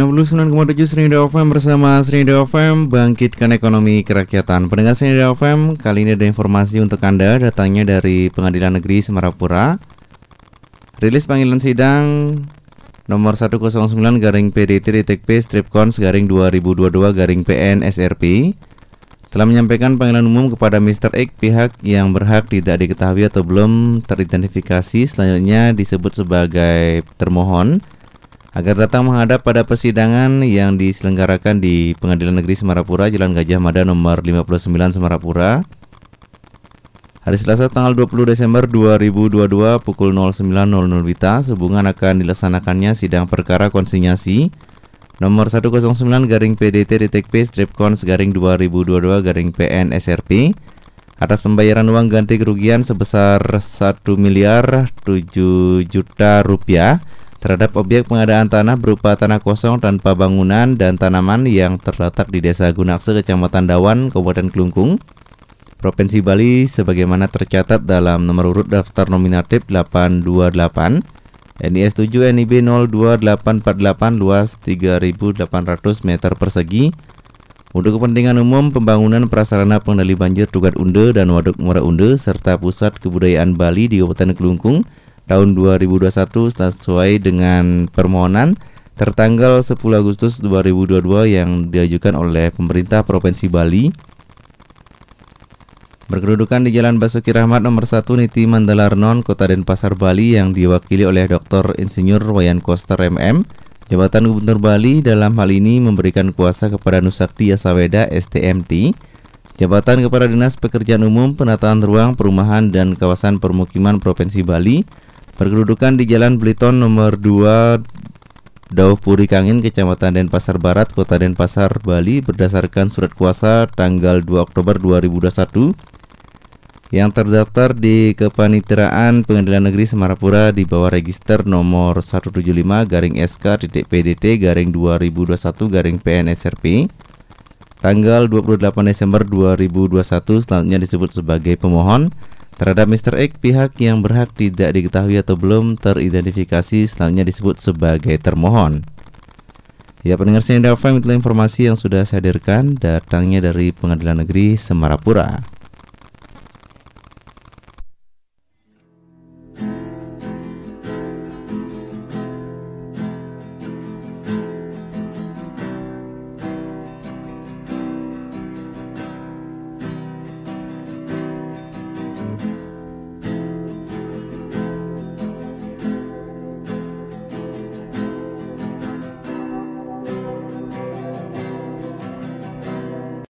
69,7 Srindo FM bersama Srindo FM Bangkitkan Ekonomi Kerakyatan Pendengar Srindo FM, kali ini ada informasi untuk Anda Datangnya dari Pengadilan Negeri Semarapura Rilis panggilan sidang nomor 109 garing PDT titik P strip cons garing 2022 garing PN SRP telah menyampaikan panggilan umum kepada Mr. X pihak yang berhak tidak diketahui atau belum teridentifikasi selanjutnya disebut sebagai termohon agar datang menghadap pada persidangan yang diselenggarakan di Pengadilan Negeri Semarapura Jalan Gajah Mada nomor 59 Semarapura Hari Selasa tanggal 20 Desember 2022 pukul 09.00 WITA sehubungan akan dilaksanakannya sidang perkara konsinyasi nomor 109 garing PDT detik P stripcons garing 2022 garing PN SRP atas pembayaran uang ganti kerugian sebesar 1 miliar 7 juta rupiah terhadap objek pengadaan tanah berupa tanah kosong tanpa bangunan dan tanaman yang terletak di Desa Gunakse, Kecamatan Dawan, Kabupaten Kelungkung, Provinsi Bali sebagaimana tercatat dalam nomor urut daftar nominatif 828 NIS 7 NIB 02848 luas 3800 meter persegi untuk kepentingan umum pembangunan prasarana pengendali banjir Tugat Unde dan Waduk Muara Unde serta pusat kebudayaan Bali di Kabupaten Kelungkung tahun 2021 sesuai dengan permohonan tertanggal 10 Agustus 2022 yang diajukan oleh pemerintah Provinsi Bali berkedudukan di Jalan Basuki Rahmat nomor 1 Niti Mandalarnon, Kota Denpasar, Bali yang diwakili oleh Dr. Insinyur Wayan Koster MM. Jabatan Gubernur Bali dalam hal ini memberikan kuasa kepada Nusakti Yasaweda STMT, Jabatan kepada Dinas Pekerjaan Umum Penataan Ruang Perumahan dan Kawasan Permukiman Provinsi Bali Berkedudukan di Jalan Bliton nomor 2 Dauh Puri Kangin, Kecamatan Denpasar Barat, Kota Denpasar, Bali berdasarkan surat kuasa tanggal 2 Oktober 2021 yang terdaftar di Kepaniteraan Pengadilan Negeri Semarapura di bawah register nomor 175 garing SK titik PDT garing 2021 garing PNSRP tanggal 28 Desember 2021 selanjutnya disebut sebagai pemohon Terhadap Mr. X, pihak yang berhak tidak diketahui atau belum teridentifikasi selanjutnya disebut sebagai termohon. Ya, pendengar Sinyal FM informasi yang sudah saya hadirkan datangnya dari Pengadilan Negeri Semarapura.